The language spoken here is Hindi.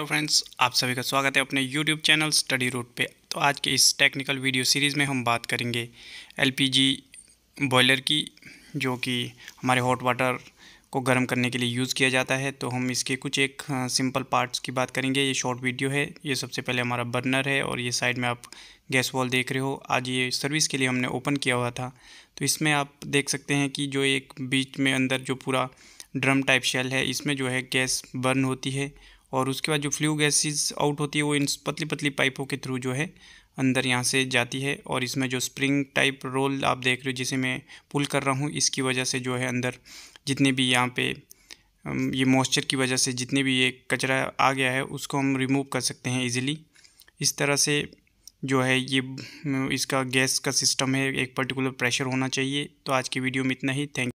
हेलो फ्रेंड्स आप सभी का स्वागत है अपने यूट्यूब चैनल स्टडी रूट पे तो आज के इस टेक्निकल वीडियो सीरीज़ में हम बात करेंगे एलपीजी बॉयलर की जो कि हमारे हॉट वाटर को गर्म करने के लिए यूज़ किया जाता है तो हम इसके कुछ एक सिंपल पार्ट्स की बात करेंगे ये शॉर्ट वीडियो है ये सबसे पहले हमारा बर्नर है और ये साइड में आप गैस वॉल देख रहे हो आज ये सर्विस के लिए हमने ओपन किया हुआ था तो इसमें आप देख सकते हैं कि जो एक बीच में अंदर जो पूरा ड्रम टाइप शेल है इसमें जो है गैस बर्न होती है और उसके बाद जो फ्लू गैसेस आउट होती है वो इन पतली पतली पाइपों के थ्रू जो है अंदर यहाँ से जाती है और इसमें जो स्प्रिंग टाइप रोल आप देख रहे हो जिसे मैं पुल कर रहा हूँ इसकी वजह से जो है अंदर जितने भी यहाँ पे ये मॉइस्चर की वजह से जितने भी ये कचरा आ गया है उसको हम रिमूव कर सकते हैं इजीली इस तरह से जो है ये इसका गैस का सिस्टम है एक पर्टिकुलर प्रेशर होना चाहिए तो आज की वीडियो में इतना ही थैंक